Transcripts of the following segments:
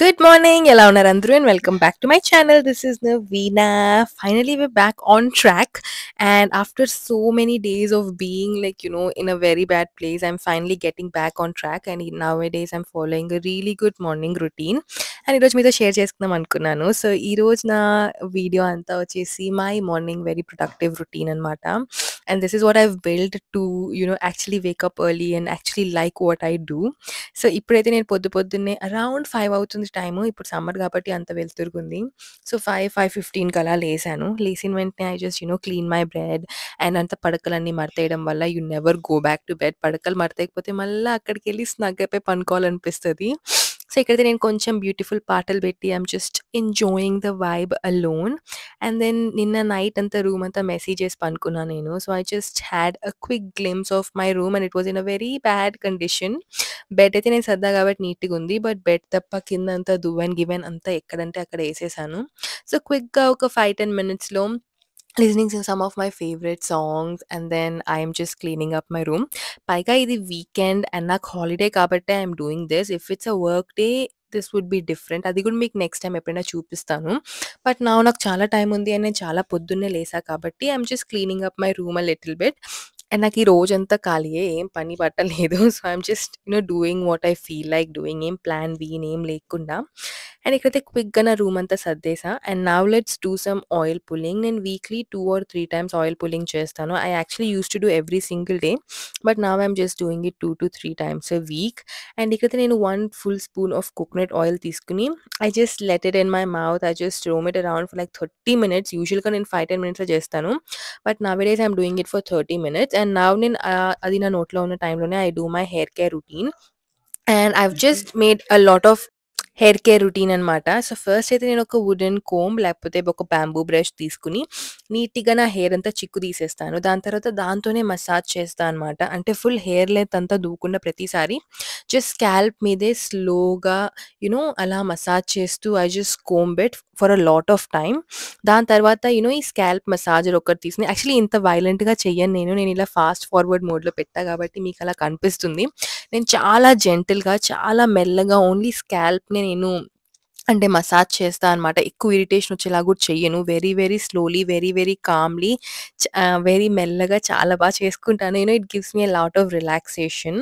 Good morning, ಎಲ್ಲ Narandru, and welcome back to my channel. This is Navina. Finally, we're back on track. And after so many days of being like, you know, in a very bad place, I'm finally getting back on track. And nowadays, I'm following a really good morning routine. And ఈరోజు మీతో share So, అనుకున్నాను so video నా వీడియో see my morning very productive routine and matam. and this is what i've built to you know actually wake up early and actually like what i do సో ఇప్పుడైతే నేను పొద్దు పొద్దున్నే around five అవుతుంది time ఇప్పుడు summer కాబట్టి అంత వెళ్తురుకుంది సో ఫైవ్ ఫైవ్ ఫిఫ్టీన్కి అలా లేసాను లేసిన వెంటనే I just you know clean my bed and అంత పడకలన్నీ మరతేయడం వల్ల you never go back to bed పడకలు మడతేయకపోతే మళ్ళీ అక్కడికి వెళ్ళి స్నగ్ అయిపోయి పనుకోవాలనిపిస్తుంది సో ఇక్కడైతే నేను కొంచెం బ్యూటిఫుల్ పాటలు పెట్టి I'm just enjoying the vibe alone and then నిన్న నైట్ అంతా రూమ్ అంతా మెసేజ్ చేసి పనుకున్నాను నేను so I just had a quick glimpse of my room and it was in a very bad condition bed అయితే నేను సర్దా కాబట్టి నీట్గా ఉంది బట్ బెడ్ తప్ప కింద అంతా దువ్వెన్ గివెన్ అంతా ఎక్కడంటే అక్కడ వేసేసాను సో క్విక్గా ఒక ఫైవ్ టెన్ మినిట్స్లో listening sing some of my favourite songs and then I'm just cleaning up my room పైగా ఇది వీకెండ్ అండ్ నాకు హాలిడే కాబట్టి I'm doing this if it's a work day this would be different అది కూడా మీకు next time ఎప్పుడైనా చూపిస్తాను but నా నాకు చాలా టైం ఉంది అని నేను చాలా పొద్దున్నే లేసా కాబట్టి I'm just cleaning up my room a little bet and నాకు ఈ రోజంతా ఖాళీయే ఏం పని పట్టలేదు so I'm just you know doing what I feel like doing ఏం ప్లాన్ బీ ఏం లేకుండా అండ్ ఇక్కడైతే క్విక్గా నా రూమ్ అంతా సర్దేసా and now let's do some oil pulling నేను weekly two or three times oil pulling చేస్తాను I actually use to do every single day but now I'm just doing it two to three times a week and ఇక్కడైతే నేను one full spoon of coconut oil తీసుకుని I just let it in my mouth I just roam it around for like thirty minutes యూజువల్గా నేను five ten మినిట్స్లో చేస్తాను but now days I'm doing it for thirty minutes and now in uh, adina note time i do my hair care routine and i've mm-hmm. just made a lot of hair care routine అనమాట so first అయితే నేను ఒక wooden come లేకపోతే ఒక bamboo brush తీసుకుని నీట్గా నా hair అంతా చిక్కు తీసేస్తాను దాని తర్వాత దాంతోనే మసాజ్ చేస్తాను అనమాట అంటే ఫుల్ హెయిర్ లెంత్ అంతా దూకుండా ప్రతిసారి జస్ట్ స్కాల్ప్ మీదే స్లోగా యునో అలా మసాజ్ చేస్తూ I just comb it for a lot of time దాని తర్వాత యూనో ఈ స్కాల్ప్ మసాజర్ ఒకటి తీసుకుని యాక్చువల్లీ ఇంత వైలెంట్గా చెయ్యను నేను నేను ఇలా ఫాస్ట్ ఫార్వర్డ్ మోడ్లో పెట్టా కాబట్టి మీకు అలా కనిపిస్తుంది నేను చాలా జెంటిల్గా చాలా మెల్లగా ఓన్లీ స్కాల్ప్ని నేను అంటే మసాజ్ చేస్తా అనమాట. ఎక్కువ ఇరిటేషన్ వచ్చేలా కూడా చెయ్యను. Very, very slowly, very, very calmly very మెల్లగా చాలా బాగా చేసుకుంటాను. నేను it gives me lot of relaxation.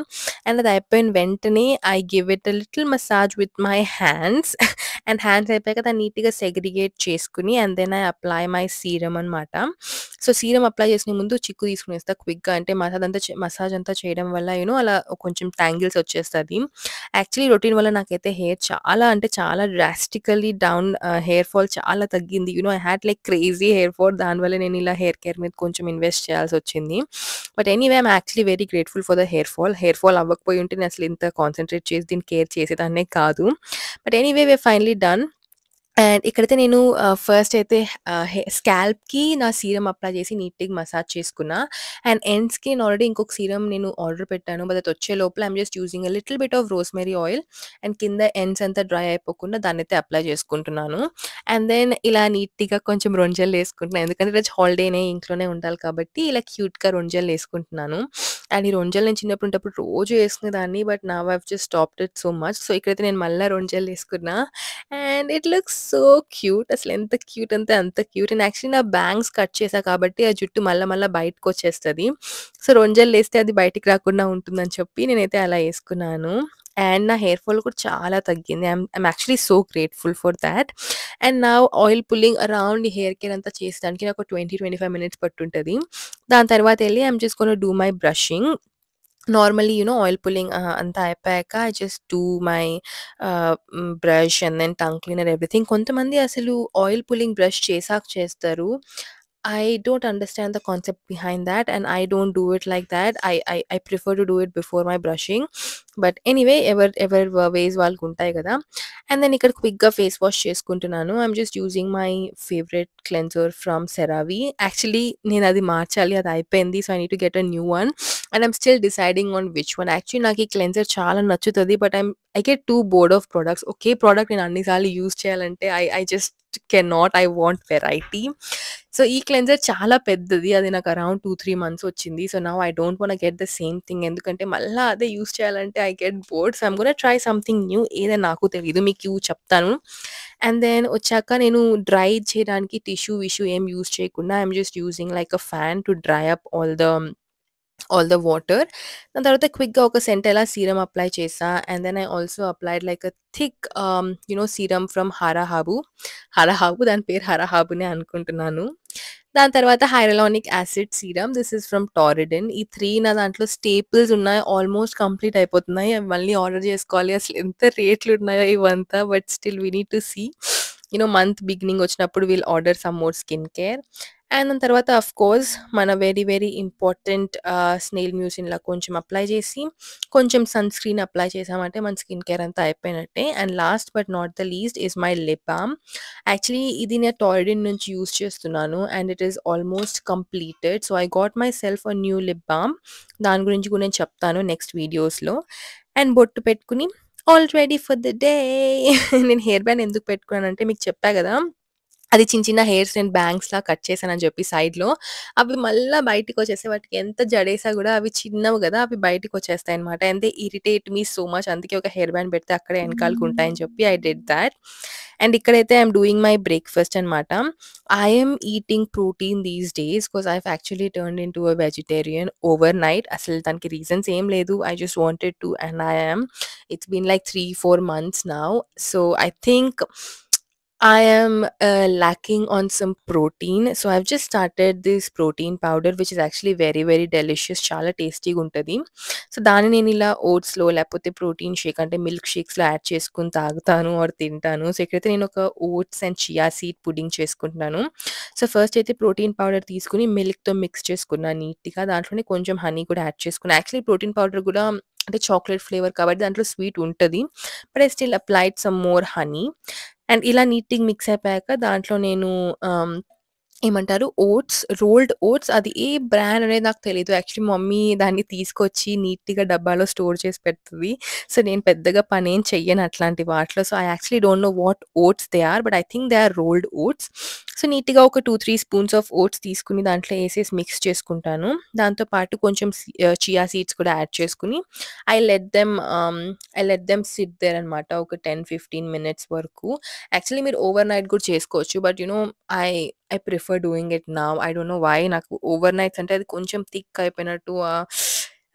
And అది అయిపోయిన వెంటనే I give it a little massage with my hands. And hands అయిపోయాక దాన్ని నీట్‌గా సెగ్రిగేట్ చేసుకుని and then I apply my serum అనమాట. సో, సీరమ్ అప్లై చేసిన ముందు చిక్కు వేస్తా క్విక్‌గా. అంటే మసాజ్ అంతా మసాజ్ అంతా చేయడం వల్ల యూనో అలా కొంచెం ట్యాంగిల్స్ వచ్చేస్తుంది యాక్చువల్లీ రొటీన్ వల్ల నాకైతే హెయిర్ చాలా అంటే చాలా డ్రాస్టికలీ డౌన్ హెయిర్ ఫాల్ చాలా తగ్గింది you know I had like crazy hair fall దానివల్ల నేను ఇలా హెయిర్ కేర్ మీద కొంచెం ఇన్వెస్ట్ చేయాల్సి వచ్చింది but anyway I'm actually very grateful for the hair fall hair fall అవ్వకపోయి ఉంటే నేను అసలు ఇంత కాన్సన్ట్రేట్ చేసి దీన్ని కేర్ చేసేదాన్నే కాదు but anyway way finally done and ఇక్కడైతే నేను ఫస్ట్ అయితే స్కాల్ప్కి నా సీరం అప్లై చేసి నీట్గా మసాజ్ చేసుకున్నా అండ్ ఎండ్స్కి నేను ఆల్రెడీ ఇంకొక సీరం నేను ఆర్డర్ పెట్టాను బట్ అది వచ్చే లోపల I'm just using little bit of rosemary oil and కింద ఎండ్స్ అంతా డ్రై అయిపోకుండా దాన్ని అయితే అప్లై చేసుకుంటున్నాను అండ్ దెన్ ఇలా నీట్గా కొంచెం రొంజలు వేసుకుంటున్నాను ఎందుకంటే రోజు హాలిడేనే ఇంట్లోనే ఉండాలి కాబట్టి ఇలా క్యూట్గా రొంజలు వేసుకుంటున్నాను అండ్ ఈ రొంజలు నేను చిన్నప్పుడు ఉంటప్పుడు రోజు వేసుకునేదాన్ని బట్ నా wife just stop it so much so ఇక్కడైతే నేను మళ్ళీ రొంజలు వేసుకున్నా and it looks so cute అసలు ఎంత క్యూట్ అంతే అంత క్యూట్ అండ్ యాక్చువల్లీ నా బ్యాంగ్స్ కట్ చేసా కాబట్టి ఆ జుట్టు మళ్ళీ మళ్ళీ బయటకు వచ్చేస్తుంది సో రొంజలు వేస్తే అది బయటికి రాకుండా ఉంటుందని చెప్పి నేనైతే అలా వేసుకున్నాను అండ్ నా హెయిర్ ఫాల్ కూడా చాలా తగ్గింది I'm actually so grateful for that and నా oil pulling around hair care అంతా చేసడానికి నాకు ట్వంటీ ట్వంటీ ఫైవ్ మినిట్స్ పట్టుంటుంది దాని తర్వాత వెళ్ళి ఐమ్ చేసుకున్న do my brushing normally you know oil pulling అంతా అయిపోయాక I just do my brush and then tongue cleaner everything కొంతమంది అసలు ఆయిల్ పుల్లింగ్ బ్రష్ చేసాక చేస్తారు I don't understand the concept behind that, and I don't do it like that. I I, I prefer to do it before my brushing. But anyway ever ever ways వాళ్ళకు ఉంటాయి కదా and then ఇక్కడ క్విక్గా face wash చేసుకుంటున్నాను I'm just using my favourite cleanser from CeraVe actually నేను అది మార్చాలి అది అయిపోయింది so I need to get a new one and I'm still deciding on which one actually నాకు ఈ క్లెన్సర్ చాలా నచ్చుతుంది but I'm I get too bored of products ఒకే ప్రోడక్ట్ నేను అన్నిసార్లు యూజ్ చేయాలంటే I I just just cannot I want variety so ఈ cleanser చాలా పెద్దది అది నాకు అరౌండ్ టూ త్రీ మంత్స్ వచ్చింది సో నా I don't want get the same thing ఎందుకంటే మళ్ళీ అదే యూస్ చేయాలంటే I get bored so I'm కూడా ట్రై సంథింగ్ న్యూ ఏదైనా నాకు తెలియదు మీకు యూ చెప్తాను అండ్ దెన్ వచ్చాక నేను డ్రై చేయడానికి టిష్యూ విష్యూ ఏం యూస్ చేయకుండా I'm just using like a fan to dry up all the all the water దాని తర్వాత క్విక్గా ఒక ఎలా సీరమ్ అప్లై చేసా and then I also applied like a thick you know serum from హారాహాబు హారాహాబు దాని పేరు హారాహాబునే అనుకుంటున్నాను దాని తర్వాత hyaluronic acid serum this is from టారిడిన్ ఈ త్రీ నా దాంట్లో స్టేపుల్స్ ఉన్నాయి ఆల్మోస్ట్ కంప్లీట్ అయిపోతున్నాయి మళ్ళీ ఆర్డర్ చేసుకోవాలి అసలు ఎంత రేట్లు ఉన్నాయో ఇవంతా but still we need to see you know month beginning వచ్చినప్పుడు we'll order some more skin care and దాని తర్వాత అఫ్ కోర్స్ మన వెరీ వెరీ ఇంపార్టెంట్ స్నేల్ మ్యూజిన్లా కొంచెం అప్లై చేసి కొంచెం సన్ స్క్రీన్ అప్లై చేసామంటే మన స్కిన్ కేర్ అంతా అయిపోయినట్టే and last but not the least is my lip balm actually ఇది నేను టాయిడిన్ నుంచి యూస్ చేస్తున్నాను and it is almost completed so I got myself a new lip balm దాని గురించి కూడా నేను చెప్తాను నెక్స్ట్ వీడియోస్లో అండ్ బొట్టు పెట్టుకుని all ready for the day నేను హెయిర్ బ్యాండ్ ఎందుకు పెట్టుకున్నానంటే మీకు చెప్పా కదా అది చిన్న చిన్న హెయిర్స్ నేను లా కట్ చేశానని చెప్పి సైడ్‌లో. అవి మళ్ళీ బయటకు బయటికొచ్చేస్తాయి. వాటికి ఎంత జడేసా కూడా అవి చిన్నవి కదా అవి వచ్చేస్తాయి అనమాట they irritate me so much. అందుకే ఒక హెయిర్ బ్యాండ్ పెడితే అక్కడే ఉంటాయని చెప్పి ఐ డెడ్ దాట్ అండ్ ఇక్కడైతే ఐఎమ్ డూయింగ్ మై బ్రేక్‌ఫాస్ట్ అనమాట. I'm eating protein these days. Because I have actually in into a vegetarian overnight. అసలు దానికి రీజన్స్ ఏం లేదు. I just wanted to and I'm it's been like three four months now. So, I think I am uh, lacking on some protein. So I've just started this protein powder, which is actually very, very delicious. చాలా టేస్టీగా ఉంటుంది so దాన్ని నేను ఇలా ఓట్స్లో లేకపోతే protein shake అంటే milk షేక్స్లో add చేసుకుని తాగుతాను ఆర్ తింటాను సో ఇక్కడైతే నేను ఒక oats and chia seed pudding చేసుకుంటున్నాను సో ఫస్ట్ అయితే ప్రోటీన్ పౌడర్ తీసుకుని మిల్క్తో మిక్స్ చేసుకున్నాను నీట్గా దాంట్లోనే కొంచెం హనీ కూడా యాడ్ చేసుకున్నాను యాక్చువల్లీ ప్రోటీన్ పౌడర్ కూడా అంటే చాక్లెట్ ఫ్లేవర్ కాబట్టి దాంట్లో స్వీట్ ఉంటుంది but I still applied some more honey and ఇలా నీట్గా మిక్స్ అయిపోయాక దాంట్లో నేను ఏమంటారు ఓట్స్ రోల్డ్ ఓట్స్ అది ఏ బ్రాండ్ అనేది నాకు తెలియదు యాక్చువల్లీ మమ్మీ దాన్ని తీసుకొచ్చి నీట్గా డబ్బాలో స్టోర్ చేసి పెడుతుంది సో నేను పెద్దగా పని ఏం చెయ్యను అట్లాంటి వాటిలో so I actually don't know what oats they are but I think they are rolled oats so నీట్గా ఒక two three spoons of oats తీసుకుని దాంట్లో వేసేసి మిక్స్ చేసుకుంటాను దాంతోపాటు కొంచెం చియా సీడ్స్ కూడా యాడ్ చేసుకుని I let them I let them sit there అనమాట ఒక టెన్ ఫిఫ్టీన్ మినిట్స్ వరకు యాక్చువల్లీ మీరు ఓవర్ నైట్ కూడా చేసుకోవచ్చు but you know I I prefer doing it now I don't no why నాకు ఓవర్ నైట్స్ అంటే అది కొంచెం థిక్ అయిపోయినట్టు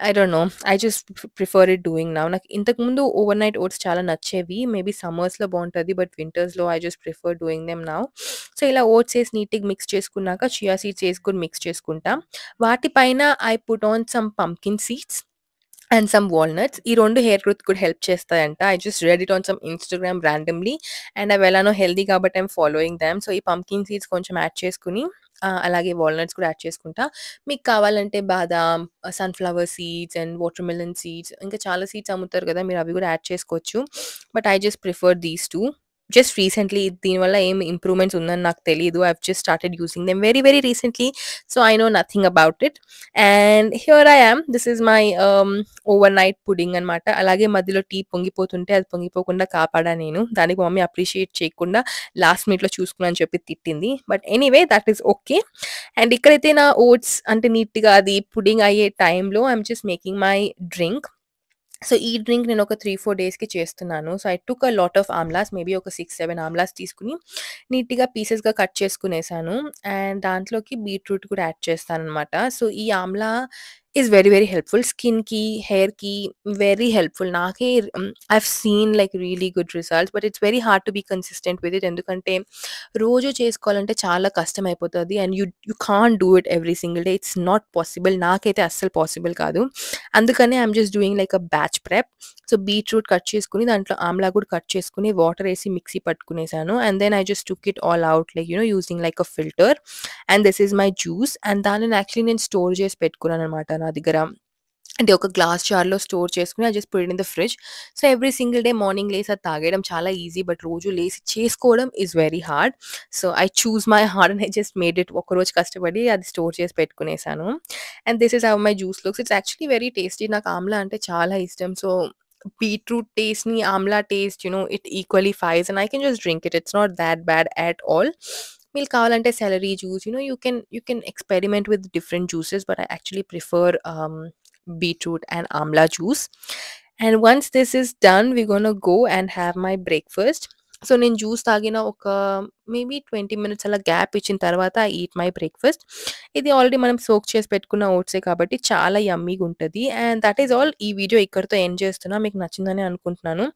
I don't know I just prefer it doing నా నాకు ఇంతకుముందు ఓవర్ నైట్ ఓట్స్ చాలా నచ్చేవి మేబీ సమ్మర్స్లో బాగుంటుంది బట్ వింటర్స్లో I just prefer doing them నా సో ఇలా ఓట్స్ వేసి నీట్గా మిక్స్ చేసుకున్నాక చియా సీడ్స్ వేసుకొని మిక్స్ చేసుకుంటాం వాటిపైన I put on some pumpkin seeds and some walnuts ఈ రెండు హెయిర్ గ్రోత్ కూడా హెల్ప్ చేస్తాయంట I just read it on some Instagram randomly and అవి ఎలానో హెల్దీ కాబట్టి ఐమ్ ఫాలోయింగ్ దామ్ సో ఈ పంకిన్ సీడ్స్ కొంచెం యాడ్ చేసుకుని అలాగే వాల్నట్స్ కూడా యాడ్ చేసుకుంటా మీకు కావాలంటే బాదాం sunflower seeds and watermelon seeds ఇంకా చాలా సీడ్స్ అమ్ముతారు కదా మీరు అవి కూడా యాడ్ చేసుకోవచ్చు but I just prefer these two just recently దీనివల్ల ఏం ఇంప్రూవ్మెంట్స్ ఉందని నాకు తెలియదు I just started using them very very recently so I know nothing about it and here I am this is my overnight pudding అనమాట అలాగే మధ్యలో tea పొంగిపోతుంటే అది పొంగిపోకుండా కాపాడా నేను దానికి మమ్మీ అప్రిషియేట్ చేయకుండా లాస్ట్ మినిట్లో చూసుకున్నా అని చెప్పి తిట్టింది but anyway that is okay and ఇక్కడైతే నా ఓట్స్ అంటే నీట్గా అది పుడింగ్ అయ్యే టైంలో I'm just making my drink so ఈ డ్రింక్ నేను ఒక త్రీ ఫోర్ డేస్కి చేస్తున్నాను so I took a lot of amlas maybe ఒక సిక్స్ సెవెన్ ఆమ్లాస్ తీసుకుని నీట్గా పీసెస్గా కట్ చేసుకునేసాను అండ్ దాంట్లోకి బీట్రూట్ కూడా యాడ్ చేస్తాను అనమాట సో ఈ amla is very very helpful స్కిన్కి హెయిర్కి వెరీ హెల్ప్ఫుల్ నాకే I seen like really good results but it's very hard to be consistent with it ఎందుకంటే రోజు చేసుకోవాలంటే చాలా కష్టం అయిపోతుంది and you you can do it every single day it's not possible నాకైతే అస్సలు పాసిబుల్ కాదు అందుకనే I'm just doing like a batch prep so beetroot cut చేసుకుని దాంట్లో ఆమ్లా కూడా కట్ చేసుకుని వాటర్ వేసి మిక్సీ పట్టుకునేసాను and then I just took it all out like you know using like a filter and this is my juice and దాన్ని actually నేను store చేసి పెట్టుకున్నాను అనమాట నా దగ్గర అంటే ఒక గ్లాస్ జార్లో స్టోర్ చేసుకుని అది just putting in the fridge so every single day morning లేసి అది తాగేయడం చాలా ఈజీ బట్ రోజు లేసి చేసుకోవడం is very hard so I choose my hard and I just made it ఒకరోజు రోజు కష్టపడి అది స్టోర్ చేసి పెట్టుకునేసాను and this is our my juice looks it's actually very tasty నాకు ఆమ్లా అంటే చాలా ఇష్టం so beetroot taste ni amla taste you know it equalifies and i can just drink it it's not that bad at all Milk, కావాలంటే celery juice you know you can you can experiment with different juices but i actually prefer um, beetroot and amla juice and once this is done we're gonna go and have my breakfast so నేను juice తాగిన ఒక maybe twenty minutes అలా gap ఇచ్చిన తర్వాత I eat my breakfast ఇది already మనం soak చేసి పెట్టుకున్న ఓట్సే కాబట్టి చాలా యమ్మీగా ఉంటుంది అండ్ దట్ ఈస్ ఆల్ ఈ వీడియో ఇక్కడితో ఎండ్ చేస్తున్నా మీకు నచ్చిందని అనుకుంటున్నాను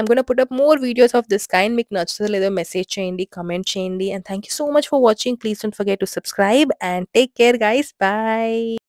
I'm gonna put up more videos of this kind మీకు నచ్చుతుందో లేదో మెసేజ్ చేయండి కమెంట్ చేయండి and thank you so much for watching please don't forget to subscribe and take care guys bye